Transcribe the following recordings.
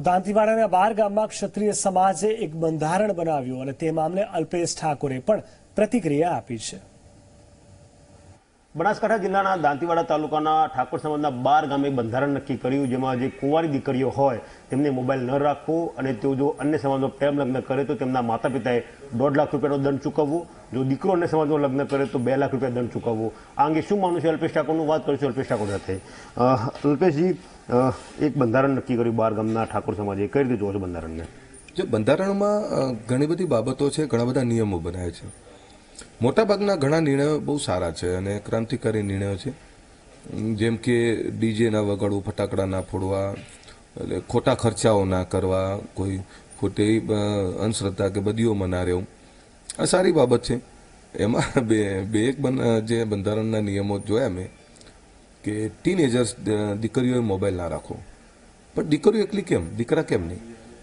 તો દાંતીવાડાના બાર ગામમાં ક્ષત્રિય સમાજે એક બંધારણ બનાવ્યું અને તે મામલે અલ્પેશ ઠાકોરે પણ પ્રતિક્રિયા આપી છે બનાસકાંઠા જિલ્લાના દાંતીવાડા તાલુકાના ઠાકોર સમાજના બાર ગામે બંધારણ નક્કી કર્યું જેમાં જે કુંવારી દીકરીઓ હોય તેમને મોબાઈલ ન રાખવો અને તેઓ જો અન્ય સમાજનો પ્રેમ લગ્ન કરે તો તેમના માતા પિતાએ દોઢ લાખ રૂપિયાનો દંડ ચૂકવવો જો દીકરો અન્ય સમાજનો લગ્ન કરે તો બે લાખ રૂપિયા દંડ ચૂકવવો આ અંગે શું માનવું છે અલ્પેશ ઠાકોરનું વાત કરીશું અલ્પેશ ઠાકોર સાથે અલ્પેશજી એક બંધારણ નક્કી કર્યું બાર ગામના ઠાકોર સમાજે કઈ રીતે જોવો છો બંધારણને જો બંધારણમાં ઘણી બધી બાબતો છે ઘણા બધા નિયમો બનાવે છે મોટાભાગના ઘણા નિર્ણયો બહુ સારા છે અને ક્રાંતિકારી નિર્ણયો છે જેમ કે ડીજે વગાડવું ફટાકડા ના ફોડવા એટલે ખોટા ખર્ચાઓ ના કરવા કોઈ ખોટી અંધશ્રદ્ધા કે બદીઓમાં ના રહેવું આ સારી બાબત છે એમાં બે બે એક જે બંધારણના નિયમો જોયા મેં કે ટીનેજર્સ દીકરીઓએ મોબાઈલ ના રાખો પણ દીકરીઓ એકલી કેમ દીકરા કેમ નહીં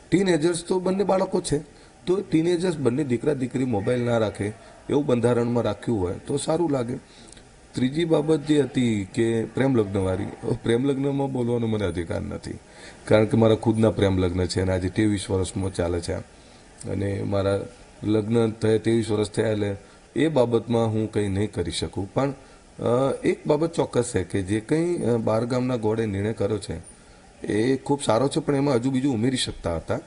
ટીનેજર્સ તો બંને બાળકો છે તો ટીનેજર્સ બંને દીકરા દીકરી મોબાઈલ ના રાખે એવું બંધારણમાં રાખ્યું હોય તો સારું લાગે ત્રીજી બાબત જે હતી કે પ્રેમ લગ્નવાળી પ્રેમ લગ્નમાં બોલવાનો મને અધિકાર નથી કારણ કે મારા ખુદના પ્રેમ લગ્ન છે અને આજે ત્રેવીસ વર્ષમાં ચાલે છે અને મારા લગ્ન થયા ત્રેવીસ વર્ષ થયા એટલે એ બાબતમાં હું કંઈ નહીં કરી શકું પણ એક બાબત ચોક્કસ છે કે જે કંઈ બારગામના ગોળે નિર્ણય કર્યો છે એ ખૂબ સારો છે પણ એમાં હજુ બીજું ઉમેરી શકતા હતા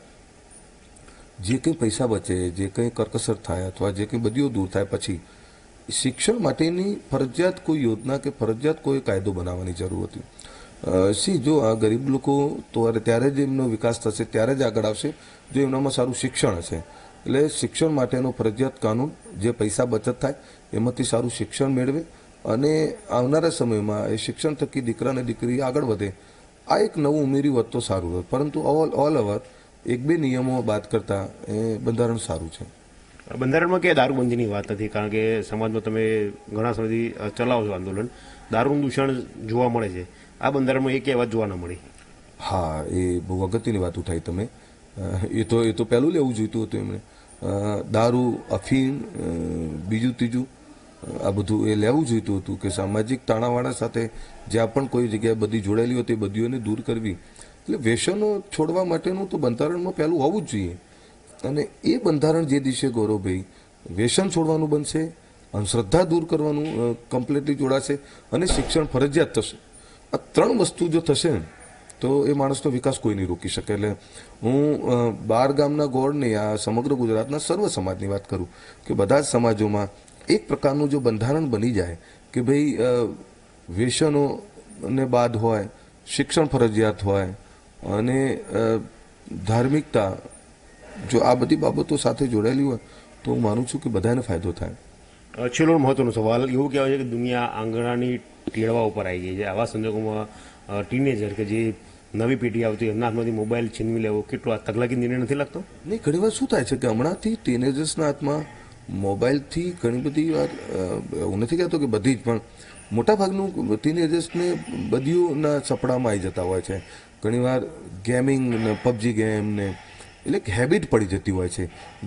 જે કંઈ પૈસા બચે જે કંઈ કરકસર થાય અથવા જે કંઈ બધીઓ દૂર થાય પછી શિક્ષણ માટેની ફરજિયાત કોઈ યોજના કે ફરજિયાત કોઈ કાયદો બનાવવાની જરૂર હતી સી જો આ ગરીબ લોકો તો ત્યારે જ એમનો વિકાસ થશે ત્યારે જ આગળ આવશે જો એમનામાં સારું શિક્ષણ હશે એટલે શિક્ષણ માટેનો ફરજિયાત કાનૂન જે પૈસા બચત થાય એમાંથી સારું શિક્ષણ મેળવે અને આવનારા સમયમાં એ શિક્ષણ થકી દીકરા અને દીકરી આગળ વધે આ એક નવું ઉમેર્યું હોત તો સારું હોત પરંતુ ઓલ ઓલ ઓવર એક બે નિયમો બાદ કરતાં એ બંધારણ સારું છે બંધારણમાં ક્યાંય દારૂબંધીની વાત નથી કારણ કે સમાજમાં તમે ઘણા સમયથી ચલાવો છો આંદોલન દારૂનું દૂષણ જોવા મળે છે આ બંધારણમાં એ ક્યાંય વાત જોવા ન મળી હા એ બહુ અગત્યની વાત ઉઠાઈ તમે એ તો એ તો પહેલું લેવું જોઈતું હતું એમણે દારૂ અફીણ બીજું ત્રીજું આ બધું એ લેવું જોઈતું હતું કે સામાજિક તાણાવાળા સાથે જ્યાં પણ કોઈ જગ્યાએ બધી જોડાયેલી હોય તે બધીઓને દૂર કરવી એટલે વ્યસનો છોડવા માટેનું તો બંધારણમાં પહેલું હોવું જ જોઈએ અને એ બંધારણ જે દિવસે ગૌરવભાઈ વ્યસન છોડવાનું બનશે અંધશ્રદ્ધા દૂર કરવાનું કમ્પ્લીટલી જોડાશે અને શિક્ષણ ફરજિયાત થશે આ ત્રણ વસ્તુ જો થશે ને તો એ માણસનો વિકાસ કોઈ નહીં રોકી શકે એટલે હું બાર ગામના ગોળને આ સમગ્ર ગુજરાતના સર્વ સમાજની વાત કરું કે બધા જ સમાજોમાં એક પ્રકારનું જો બંધારણ બની જાય કે ભાઈ વ્યસનોને બાદ હોય શિક્ષણ ફરજિયાત હોય અને ધાર્મિકતા જો આ બધી બાબતો સાથે જોડાયેલી હોય તો હું માનું છું કે બધાને ફાયદો થાય છેલ્લો મહત્વનો સવાલ એવું કહેવાય છે કે દુનિયા આંગણાની ટેળવા ઉપર આવી ગઈ છે આવા સંજોગોમાં ટીનેજર કે જે નવી પેઢી આવતી એમના હાથમાંથી મોબાઈલ છીનવી લેવો કેટલો તકલાકી નિર્ણય નથી લાગતો નહીં ઘણી શું થાય છે કે હમણાંથી ટીનેજર્સના હાથમાં મોબાઈલથી ઘણી બધી વાર હું નથી કહેતો કે બધી જ પણ મોટાભાગનું ટીનેજર્સને બધીઓના સપડામાં આવી જતા હોય છે ઘણીવાર ગેમિંગ ને પબજી ગેમ ને એટલે હેબિટ પડી જતી હોય છે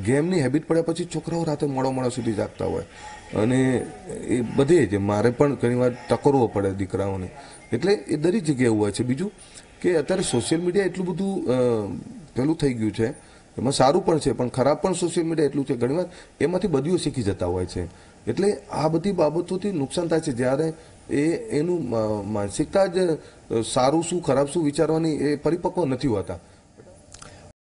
ગેમની હેબિટ પડ્યા પછી છોકરાઓ રાતે મોડો મોડો સુધી જાગતા હોય અને એ બધે જ મારે પણ ઘણીવાર ટકોરવો પડે દીકરાઓને એટલે એ દરેક જગ્યાએ હોય છે બીજું કે અત્યારે સોશિયલ મીડિયા એટલું બધું પેલું થઈ ગયું છે એમાં સારું પણ છે પણ ખરાબ પણ સોશિયલ મીડિયા એટલું છે ઘણીવાર એમાંથી બધું શીખી જતા હોય છે એટલે આ બધી બાબતોથી નુકસાન થાય છે જ્યારે એ એનું માનસિકતા જ સારું શું ખરાબ શું વિચારવાની એ પરિપક્વ નથી હોતા